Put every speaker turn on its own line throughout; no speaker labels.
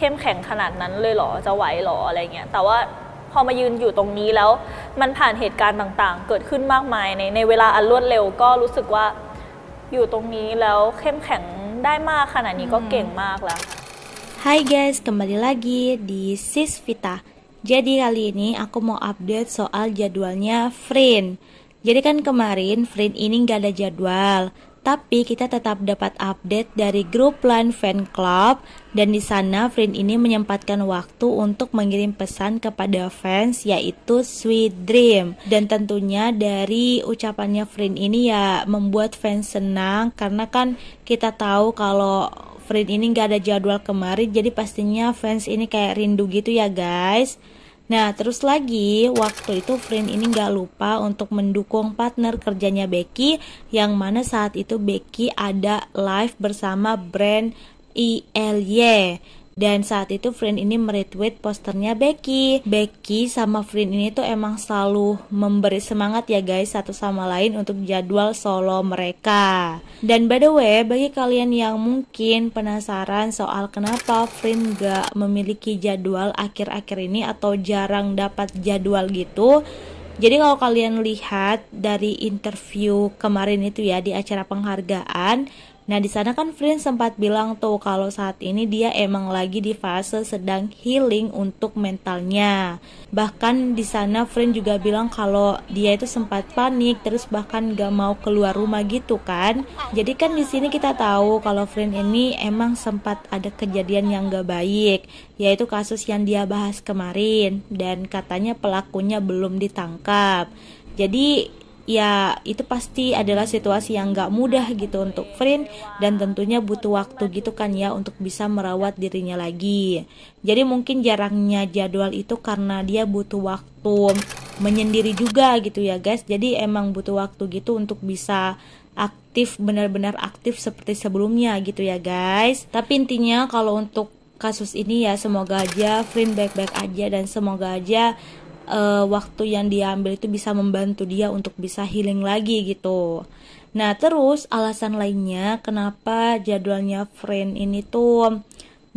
ข้มแข็งขนาดนั้นเลยเหรอจะไหวเหรออะไรเงี้ยแต่ว่าพอมายืนอยู่ตรงนี้แล้วมันผ่านเหตุการณ์ต่าง ๆ เกิดขึ้นมากมายในในเวลาอันรวดเร็วก็รู้สึกว่าอยู่ตรงนี้แล้วเข้มแข็งได้มากขนาดนี้ก็เก่งมากแล้ว
h i guys, kembali lagi di Sis Vita. Jadi kali ini aku mau update soal jadwalnya Frin. Jadi kan kemarin Frin ini nggak ada jadwal, tapi kita tetap dapat update dari grup Line Fan Club dan di sana Friend ini menyempatkan waktu untuk mengirim pesan kepada fans yaitu Sweet Dream dan tentunya dari ucapannya Friend ini ya membuat fans senang karena kan kita tahu kalau Friend ini nggak ada jadwal kemarin jadi pastinya fans ini kayak rindu gitu ya guys Nah, terus lagi, waktu itu Frin ini nggak lupa untuk mendukung partner kerjanya Becky, yang mana saat itu Becky ada live bersama brand ILY. Dan saat itu Friend ini meretweet posternya Becky. Becky sama Friend ini tuh emang selalu memberi semangat ya guys satu sama lain untuk jadwal solo mereka. Dan by the way, bagi kalian yang mungkin penasaran soal kenapa Friend gak memiliki jadwal akhir-akhir ini atau jarang dapat jadwal gitu, jadi kalau kalian lihat dari interview kemarin itu ya di acara penghargaan, Nah di sana kan Frin sempat bilang tuh kalau saat ini dia emang lagi di fase sedang healing untuk mentalnya. Bahkan di sana Frin juga bilang kalau dia itu sempat panik terus bahkan gak mau keluar rumah gitu kan. Jadi kan di sini kita tahu kalau Frin ini emang sempat ada kejadian yang gak baik, yaitu kasus yang dia bahas kemarin dan katanya pelakunya belum ditangkap. Jadi ya itu pasti adalah situasi yang gak mudah gitu untuk Frin dan tentunya butuh waktu gitu kan ya untuk bisa merawat dirinya lagi jadi mungkin jarangnya jadwal itu karena dia butuh waktu menyendiri juga gitu ya guys jadi emang butuh waktu gitu untuk bisa aktif benar-benar aktif seperti sebelumnya gitu ya guys tapi intinya kalau untuk kasus ini ya semoga aja Frin baik-baik aja dan semoga aja uh, waktu yang dia ambil itu bisa membantu dia untuk bisa healing lagi gitu. Nah, terus alasan lainnya kenapa jadwalnya friend ini tuh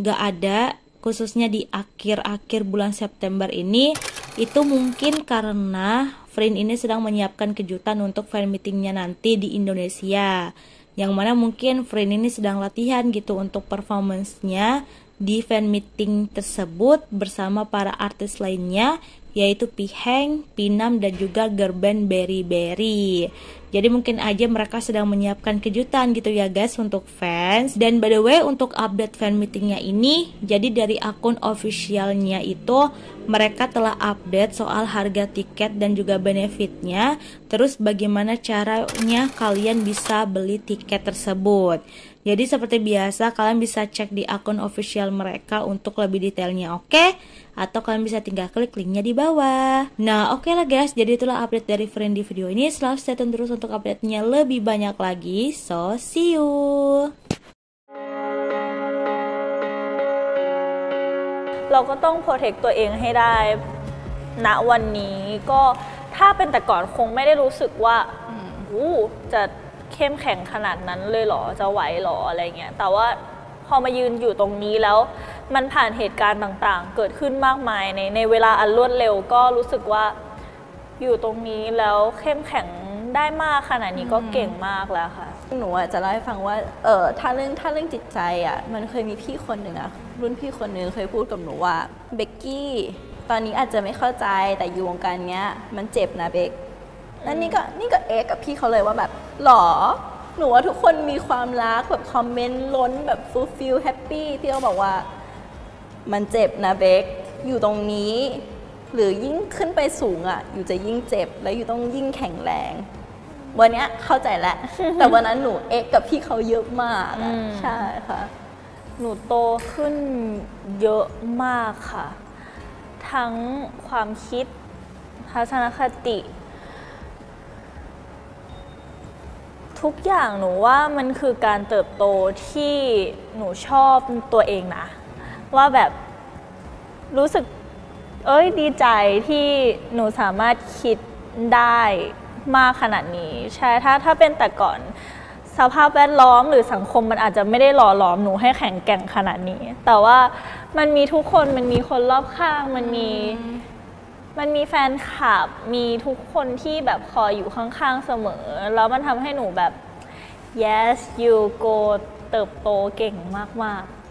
gak ada khususnya di akhir-akhir bulan September ini itu mungkin karena Friend ini sedang menyiapkan kejutan untuk fan meetingnya nanti di Indonesia yang mana mungkin Friend ini sedang latihan gitu untuk performance-nya di fan meeting tersebut bersama para artis lainnya yaitu Piheng, Pinam dan juga Gerben Berry Berry. Jadi mungkin aja mereka sedang menyiapkan kejutan gitu ya guys untuk fans. Dan by the way untuk update fan meetingnya ini, jadi dari akun officialnya itu mereka telah update soal harga tiket dan juga benefitnya. Terus bagaimana caranya kalian bisa beli tiket tersebut. Jadi seperti biasa kalian bisa cek di akun official mereka untuk lebih detailnya oke okay? atau kalian bisa tinggal klik linknya di bawah. Nah oke okay lah guys jadi itulah update dari Friend di video ini. Selalu stay tune terus untuk update-nya lebih banyak lagi. So see you.
เราก็ต้องโปรเทคตัวเองให้ได้ณวันนี้ก็ถ้าเป็นแต่ก่อนคงไม่ได้รู้สึกว่าอู้จะเข้มแข็งขนาดนั้นเลยเหรอ จะไหวหรออะไรเงี้ยแต่ว่าพอมายืนอยู่ตรงนี้แล้ว มันผ่านเหตุการณ์ต่าง ๆ เกิดขึ้นมากมายในในเวลาอันรวดเร็วก็รู้สึกว่าอย
ู่ตรงนี้แล้วเข้มแ
ข็งได้มากขนาดนี้ก็เก่งมากแล้วค่ะ
หนูอจะเล่าให้ฟังว่าเออถ้าเรื่องถ้าเรื่องจิตใจอ่ะมันเคยมีพี่คนหนึ่งอ่ะรุ่นพี่คนหนึ่งเคยพูดกับหนูว่าเบกกี้ตอนนี้อาจจะไม่เข้าใจแต่อยู่วงการเนี้ย มันเจ็บนะเบกแล้วนี่ก็นี่ก็เอ็กกับพี่เขาเลยว่าแบบหรอหนูว่าทุกคนมีความรักแบบคอมเมนต์ล้นแบบฟูลฟิลแฮปปี้พี่เขาบอกว่า มันเจ็บนะเบกอยู่ตรงนี้ หรือยิ่งขึ้นไปสูงอะ่ะ อยู่จะยิ่งเจ็บ แล้วอยู่ต้องยิ่งแข็งแรง วันนี้เข้าใจแล้ว แต่วันนั้นหนูเอ็กกับพี่เขาเยอะมาก ใช่ ค่ะ
หนูโตขึ้นเยอะมากค่ะ ทั้งความคิดทัศนคติทุกอย่างหนูว่ามันคือการเติบโตที่หนูชอบตัวเองนะว่าแบบรู้สึกเอ้ยดีใจที่หนูสามารถคิดได้มากขนาดนี้ ใช่ถ้าถ้าเป็นแต่ก่อนสภาพแวดล้อมหรือสังคมมันอาจจะไม่ได้หล่อหลอมหนูให้แข็งแกร่งขนาดนี้ แต่ว่ามันมีทุกคนมันมีคนรอบข้างมันมีมันมีแฟนคลับ มีทุกคนที่แบบคอยอยู่ข้างๆเสมอ แล้วมันทำให้หนูแบบ yes
you go เติบโตเก่งมาก ๆ